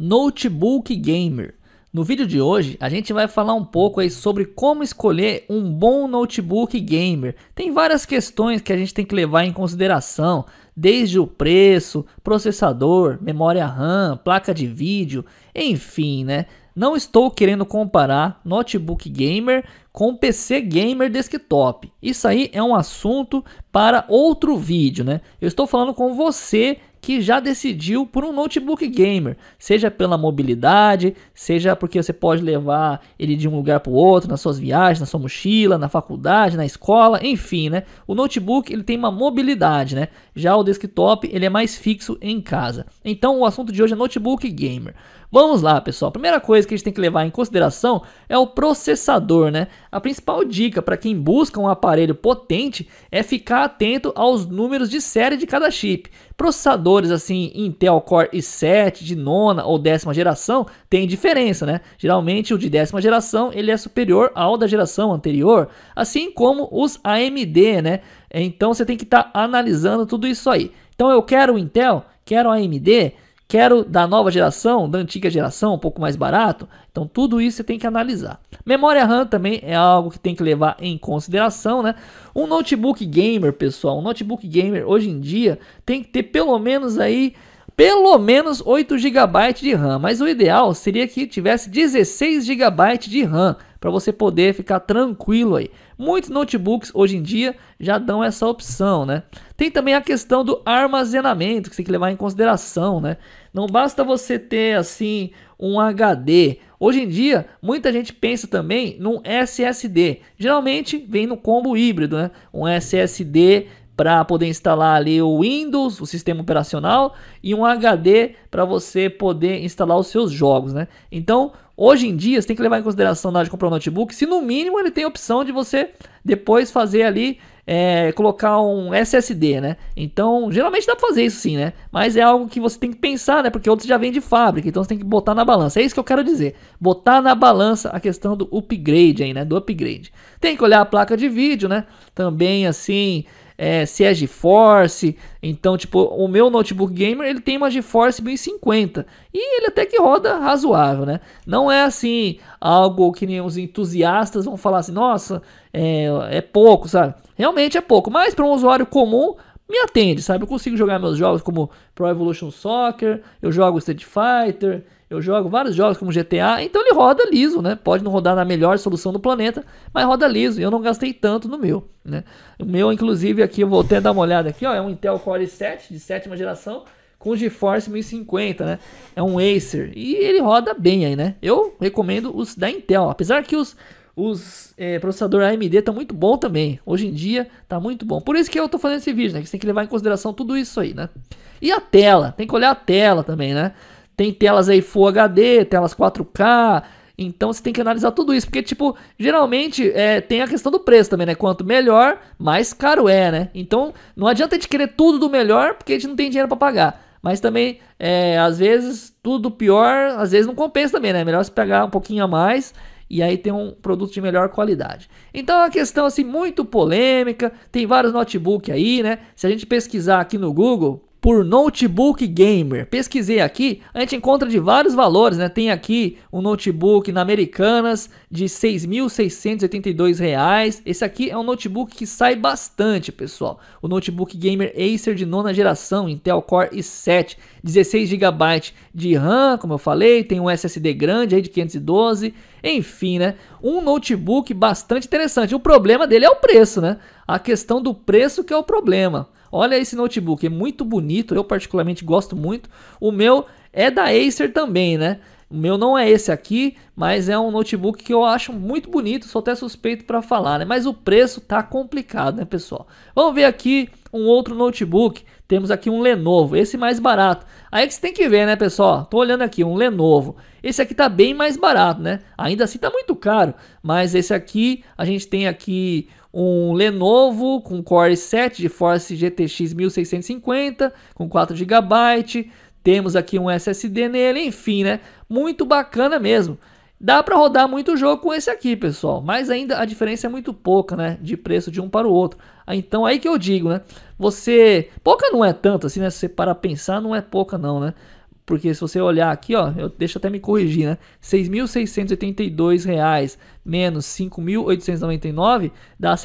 Notebook Gamer. No vídeo de hoje, a gente vai falar um pouco aí sobre como escolher um bom notebook gamer. Tem várias questões que a gente tem que levar em consideração, desde o preço, processador, memória RAM, placa de vídeo, enfim, né? Não estou querendo comparar notebook gamer com PC gamer desktop. Isso aí é um assunto para outro vídeo, né? Eu estou falando com você que já decidiu por um notebook gamer, seja pela mobilidade, seja porque você pode levar ele de um lugar para o outro nas suas viagens, na sua mochila, na faculdade, na escola, enfim, né? O notebook ele tem uma mobilidade, né? Já o desktop ele é mais fixo em casa. Então o assunto de hoje é notebook gamer. Vamos lá, pessoal. A primeira coisa que a gente tem que levar em consideração é o processador, né? A principal dica para quem busca um aparelho potente é ficar atento aos números de série de cada chip. Processadores assim Intel Core i7 de nona ou décima geração tem diferença, né? Geralmente o de décima geração ele é superior ao da geração anterior, assim como os AMD, né? Então você tem que estar tá analisando tudo isso aí. Então eu quero o Intel, quero o AMD, Quero da nova geração, da antiga geração, um pouco mais barato. Então tudo isso você tem que analisar. Memória RAM também é algo que tem que levar em consideração, né? Um notebook gamer, pessoal, um notebook gamer hoje em dia tem que ter pelo menos aí pelo menos 8 GB de RAM, mas o ideal seria que tivesse 16 GB de RAM para você poder ficar tranquilo aí. Muitos notebooks hoje em dia já dão essa opção, né? Tem também a questão do armazenamento que você tem que levar em consideração, né? Não basta você ter assim um HD. Hoje em dia, muita gente pensa também num SSD. Geralmente vem no combo híbrido, né? Um SSD para poder instalar ali o Windows, o sistema operacional e um HD para você poder instalar os seus jogos, né? Então, hoje em dia, você tem que levar em consideração na hora de comprar um notebook, se no mínimo ele tem a opção de você depois fazer ali é, colocar um SSD, né? Então, geralmente dá para fazer isso sim, né? Mas é algo que você tem que pensar, né? Porque outros já vêm de fábrica, então você tem que botar na balança. É isso que eu quero dizer. Botar na balança a questão do upgrade aí, né? Do upgrade. Tem que olhar a placa de vídeo, né? Também assim, é, se é GeForce. Então, tipo, o meu notebook gamer ele tem uma GeForce 1050 e ele até que roda razoável, né? Não é assim algo que nem os entusiastas vão falar assim, nossa, é, é pouco, sabe? Realmente é pouco, mas para um usuário comum me atende, sabe? Eu consigo jogar meus jogos como Pro Evolution Soccer, eu jogo Street Fighter, eu jogo vários jogos como GTA, então ele roda liso, né? Pode não rodar na melhor solução do planeta, mas roda liso. Eu não gastei tanto no meu, né? O meu, inclusive, aqui eu vou até dar uma olhada aqui, ó, é um Intel Core i7 de sétima geração com GeForce 1050, né? É um Acer e ele roda bem aí, né? Eu recomendo os da Intel, apesar que os os é, processador AMD tá muito bom também. Hoje em dia tá muito bom. Por isso que eu tô fazendo esse vídeo, né? Que você tem que levar em consideração tudo isso aí, né? E a tela, tem que olhar a tela também, né? Tem telas aí Full HD, telas 4K. Então você tem que analisar tudo isso, porque tipo, geralmente é, tem a questão do preço também, né? Quanto melhor, mais caro é, né? Então não adianta a gente querer tudo do melhor, porque a gente não tem dinheiro para pagar. Mas também, é, às vezes, tudo pior, às vezes não compensa também, né? Melhor se pegar um pouquinho a mais e aí tem um produto de melhor qualidade. Então é uma questão assim muito polêmica, tem vários notebook aí, né? Se a gente pesquisar aqui no Google, por notebook gamer. Pesquisei aqui, a gente encontra de vários valores, né? Tem aqui um notebook na Americanas de R$ 6.682. Esse aqui é um notebook que sai bastante, pessoal. O notebook gamer Acer de nona geração, Intel Core i7, 16 GB de RAM, como eu falei, tem um SSD grande aí de 512. Enfim, né? Um notebook bastante interessante. O problema dele é o preço, né? A questão do preço que é o problema. Olha esse notebook, é muito bonito, eu particularmente gosto muito. O meu é da Acer também, né? O meu não é esse aqui, mas é um notebook que eu acho muito bonito, sou até suspeito para falar, né? Mas o preço tá complicado, né, pessoal? Vamos ver aqui um outro notebook. Temos aqui um Lenovo, esse mais barato. Aí que você tem que ver, né, pessoal? Tô olhando aqui um Lenovo. Esse aqui tá bem mais barato, né? Ainda assim tá muito caro, mas esse aqui a gente tem aqui um Lenovo com Core 7 de Force GTX 1650 com 4 GB, temos aqui um SSD nele, enfim, né? Muito bacana mesmo. Dá para rodar muito jogo com esse aqui, pessoal, mas ainda a diferença é muito pouca, né, de preço de um para o outro. Ah, então aí que eu digo, né? Você pouca não é tanto assim, né? Se você para pensar, não é pouca não, né? Porque se você olhar aqui, ó, eu deixa até me corrigir, né? R$ 6.682 menos R$ 5.899 dá R$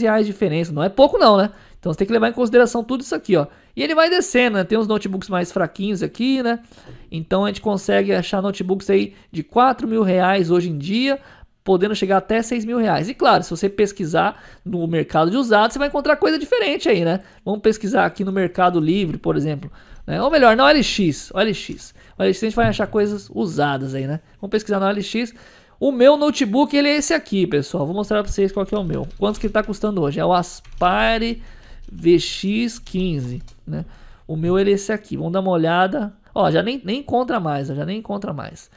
reais de diferença. Não é pouco não, né? Então você tem que levar em consideração tudo isso aqui, ó. E ele vai descendo, né? Tem uns notebooks mais fraquinhos aqui, né? Então a gente consegue achar notebooks aí de R$ mil reais hoje em dia podendo chegar até 6 mil reais. E claro, se você pesquisar no mercado de usados, você vai encontrar coisa diferente aí, né? Vamos pesquisar aqui no Mercado Livre, por exemplo. Né? Ou melhor, na OLX. OLX. OLX a gente vai achar coisas usadas aí, né? Vamos pesquisar na OLX. O meu notebook, ele é esse aqui, pessoal. Vou mostrar para vocês qual que é o meu. Quanto que ele tá custando hoje? É o Aspire VX15, né? O meu ele é esse aqui. Vamos dar uma olhada. Ó, já nem, nem encontra mais, já nem encontra mais.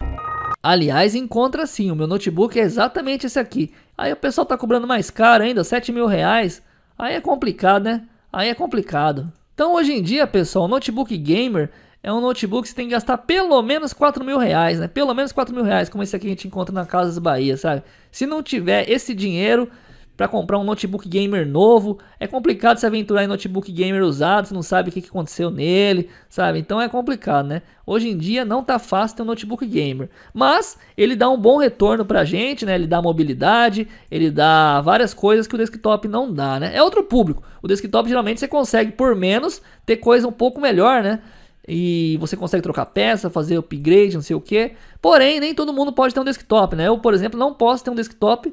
Aliás, encontra sim, o meu notebook é exatamente esse aqui. Aí o pessoal tá cobrando mais caro ainda, 7 mil reais. Aí é complicado, né? Aí é complicado. Então hoje em dia, pessoal, o notebook gamer é um notebook que você tem que gastar pelo menos 4 mil reais, né? Pelo menos 4 mil reais, como esse aqui a gente encontra na Casas Bahia, sabe? Se não tiver esse dinheiro, para comprar um notebook gamer novo. É complicado se aventurar em notebook gamer usado, você não sabe o que aconteceu nele, sabe? Então é complicado, né? Hoje em dia não tá fácil ter um notebook gamer, mas ele dá um bom retorno pra gente, né? Ele dá mobilidade, ele dá várias coisas que o desktop não dá, né? É outro público. O desktop geralmente você consegue por menos ter coisa um pouco melhor, né? e você consegue trocar peça, fazer upgrade, não sei o que. Porém, nem todo mundo pode ter um desktop, né? Eu, por exemplo, não posso ter um desktop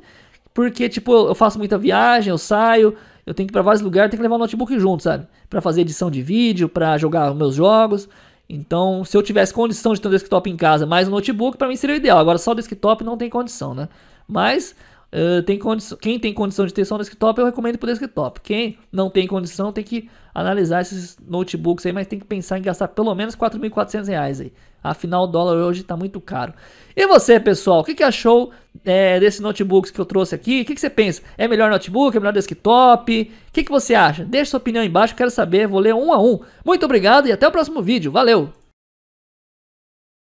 porque, tipo, eu faço muita viagem, eu saio, eu tenho que ir pra vários lugares, tenho que levar o notebook junto, sabe? Pra fazer edição de vídeo, pra jogar meus jogos. Então, se eu tivesse condição de ter um desktop em casa mais um notebook, para mim seria o ideal. Agora, só desktop não tem condição, né? Mas Uh, tem condição, quem tem condição de ter só no desktop, eu recomendo para o desktop. Quem não tem condição, tem que analisar esses notebooks aí, mas tem que pensar em gastar pelo menos R$ 4.400 aí. Afinal, o dólar hoje está muito caro. E você, pessoal, o que, que achou é, eh, desses notebooks que eu trouxe aqui? O que, que você pensa? É melhor notebook? É melhor desktop? O que, que você acha? Deixe sua opinião aí embaixo, quero saber, vou ler um a um. Muito obrigado e até o próximo vídeo. Valeu!